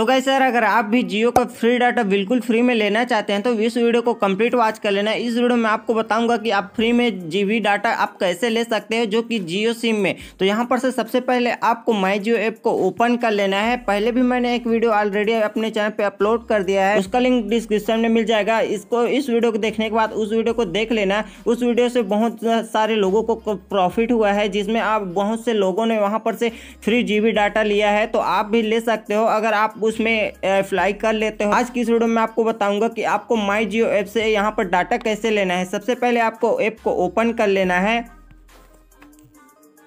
तो guys sir अगर आप भी जियो का फ्री डाटा बिल्कुल फ्री में लेना चाहते हैं तो इस वीडियो को कंप्लीट वॉच कर लेना इस वीडियो में आपको बताऊंगा कि आप फ्री में जीबी डाटा आप कैसे ले सकते हो जो कि जियो सिम में तो यहाँ पर से सबसे पहले आपको माई जियो ऐप को ओपन कर लेना है पहले भी मैंने एक वीडियो ऑलरेडी अपने चैनल पर अपलोड कर दिया है उसका लिंक डिस्क्रिप्शन में मिल जाएगा इसको इस वीडियो को देखने के बाद उस वीडियो को देख लेना उस वीडियो से बहुत सारे लोगों को प्रॉफिट हुआ है जिसमें आप बहुत से लोगों ने वहाँ पर से फ्री जी डाटा लिया है तो आप भी ले सकते हो अगर आप उसमें फ्लाई कर लेते हो आज की वीडियो में आपको बताऊंगा कि आपको माई जियो ऐप से यहाँ पर डाटा कैसे लेना है सबसे पहले आपको ऐप को ओपन कर लेना है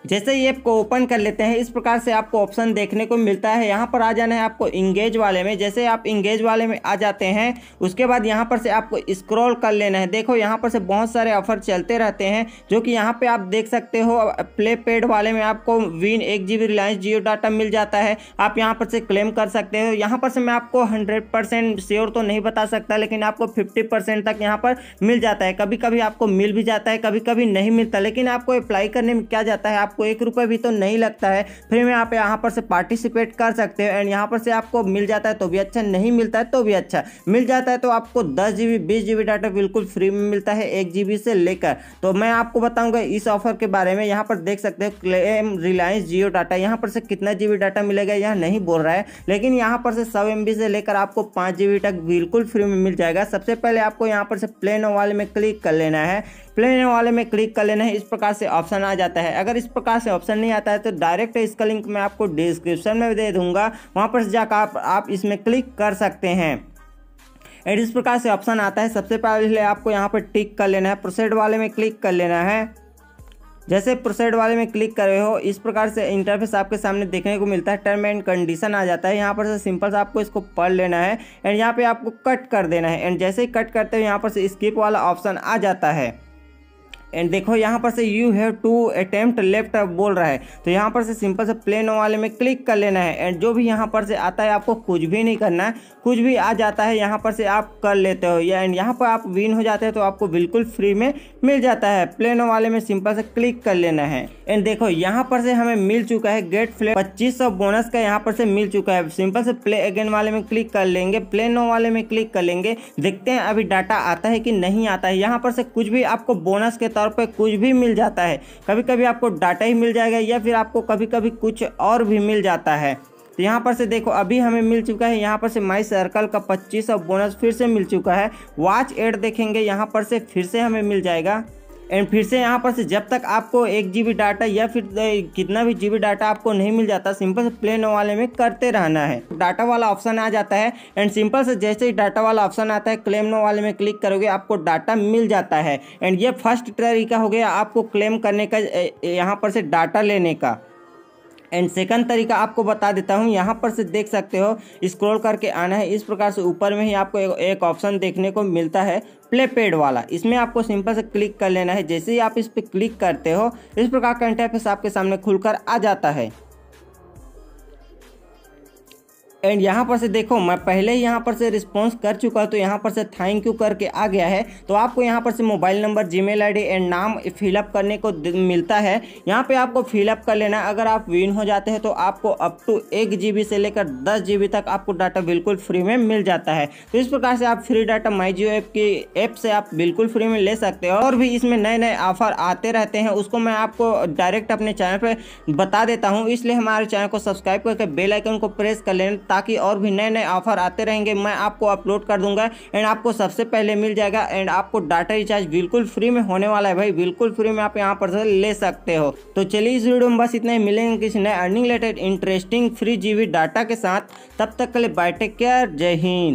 जैसे ही ऐप को ओपन कर लेते हैं इस प्रकार से आपको ऑप्शन देखने को मिलता है यहाँ पर आ जाना है आपको इंगेज वाले में जैसे आप इंगेज वाले में आ जाते हैं उसके बाद यहाँ पर से आपको स्क्रॉल कर लेना है देखो यहाँ पर से बहुत सारे ऑफर चलते रहते हैं जो कि यहाँ पे आप देख सकते हो प्ले पेड वाले में आपको विन एक जी रिलायंस जियो डाटा मिल जाता है आप यहाँ पर से क्लेम कर सकते हो यहाँ पर से मैं आपको हंड्रेड परसेंट श्योर तो नहीं बता सकता लेकिन आपको फिफ्टी परसेंट तक यहाँ पर मिल जाता है कभी कभी आपको मिल भी जाता है कभी कभी नहीं मिलता लेकिन आपको अप्लाई करने में क्या जाता है आप आपको एक रुपये भी तो नहीं लगता है फ्री में आप यहाँ पर से पार्टिसिपेट कर सकते हो एंड यहाँ पर से आपको मिल जाता है तो भी अच्छा नहीं मिलता है तो भी अच्छा मिल जाता है तो आपको दस जी बी बीस जी बी डाटा बिल्कुल फ्री में मिलता है एक जी बी से लेकर तो मैं आपको बताऊँगा इस ऑफर के बारे में यहाँ पर देख सकते हो क्लेम रिलायंस जियो डाटा यहाँ पर से कितना जी बी डाटा मिलेगा यहाँ नहीं बोल रहा है लेकिन यहाँ पर से सब एम बी से लेकर आपको पाँच जी बी तक बिल्कुल फ्री में मिल जाएगा सबसे पहले आपको यहाँ पर से प्लेन वाले में क्लिक कर लेना है प्लेन वाले में क्लिक कर लेना है इस प्रकार से ऑप्शन आ जाता है अगर इस प्रकार से ऑप्शन नहीं आता है तो डायरेक्ट इसका लिंक मैं आपको डिस्क्रिप्शन में दे दूंगा वहाँ पर जाकर आप, आप इसमें क्लिक कर सकते हैं एंड इस प्रकार से ऑप्शन आता है सबसे पहले आपको यहाँ पर टिक कर लेना है प्रोसेड वाले में क्लिक कर लेना है जैसे प्रोसेड वाले में क्लिक कर रहे हो इस प्रकार से इंटरफेस आपके सामने देखने को मिलता है टर्म एंड कंडीशन आ जाता है यहाँ पर से सिंपल से आपको इसको पढ़ लेना है एंड यहाँ पे आपको कट कर देना है एंड जैसे ही कट करते हो यहाँ पर से स्किप वाला ऑप्शन आ जाता है एंड देखो यहाँ पर से you have to attempt left बोल रहा है तो यहाँ पर से सिंपल से प्लेन वाले में क्लिक कर लेना है एंड जो भी यहाँ पर से आता है आपको कुछ भी नहीं करना है कुछ भी आ जाता है यहाँ पर से आप कर लेते हो या एंड यहाँ पर आप विन हो जाते हैं तो आपको बिल्कुल फ्री में मिल जाता है प्लेन वाले में सिंपल से क्लिक कर लेना है एंड देखो यहाँ पर से हमें मिल चुका है गेट फ्लेट पच्चीस बोनस का यहाँ पर से मिल चुका है सिंपल से प्ले अगेन वाले में क्लिक कर लेंगे प्ले नो वाले में क्लिक कर लेंगे देखते हैं अभी डाटा आता है कि नहीं आता है यहाँ पर से कुछ भी आपको बोनस के तौर हज़ार रुपये कुछ भी मिल जाता है कभी कभी आपको डाटा ही मिल जाएगा या फिर आपको कभी कभी कुछ और भी मिल जाता है तो यहाँ पर से देखो अभी हमें मिल चुका है यहाँ पर से माई सर्कल का पच्चीस और बोनस फिर से मिल चुका है वॉच एड देखेंगे यहाँ पर से फिर से हमें मिल जाएगा एंड फिर से यहाँ पर से जब तक आपको एक जी डाटा या फिर कितना भी जी डाटा आपको नहीं मिल जाता सिंपल से प्लेन वाले में करते रहना है डाटा वाला ऑप्शन आ जाता है एंड सिंपल से जैसे ही डाटा वाला ऑप्शन आता है क्लेम नो वाले में क्लिक करोगे आपको डाटा मिल जाता है एंड ये फर्स्ट तरीका हो गया आपको क्लेम करने का यहाँ पर से डाटा लेने का एंड सेकंड तरीका आपको बता देता हूँ यहाँ पर से देख सकते हो स्क्रॉल करके आना है इस प्रकार से ऊपर में ही आपको एक ऑप्शन देखने को मिलता है प्ले पेड वाला इसमें आपको सिंपल से क्लिक कर लेना है जैसे ही आप इस पर क्लिक करते हो इस प्रकार का इंटरफेस आपके सामने खुलकर आ जाता है एंड यहाँ पर से देखो मैं पहले ही यहाँ पर से रिस्पॉन्स कर चुका तो यहाँ पर से थैंक यू करके आ गया है तो आपको यहाँ पर से mobile number I D and नाम फिलअप करने को मिलता है यहाँ पर आपको फिलअप कर लेना अगर आप विन हो जाते हैं तो आपको अप टू एक जी से लेकर दस जी तक आपको डाटा बिल्कुल फ्री में मिल जाता है तो इस प्रकार से आप free data my Jio app की ऐप से आप बिल्कुल फ्री में ले सकते हो और भी इसमें नए नए ऑफर आते रहते हैं उसको मैं आपको डायरेक्ट अपने चैनल पर बता देता हूँ इसलिए हमारे चैनल को सब्सक्राइब करके आइकन को प्रेस कर लेना ताकि और भी नए नए ऑफर आते रहेंगे मैं आपको अपलोड कर दूंगा एंड आपको सबसे पहले मिल जाएगा एंड आपको डाटा रिचार्ज बिल्कुल फ्री में होने वाला है भाई बिल्कुल फ्री में आप यहाँ पर से ले सकते हो तो चलिए इस वीडियो में बस इतना ही मिलेंगे किसी नए earning related interesting free GB data के साथ तब तक के लिए बाय टेक केयर जय हिंद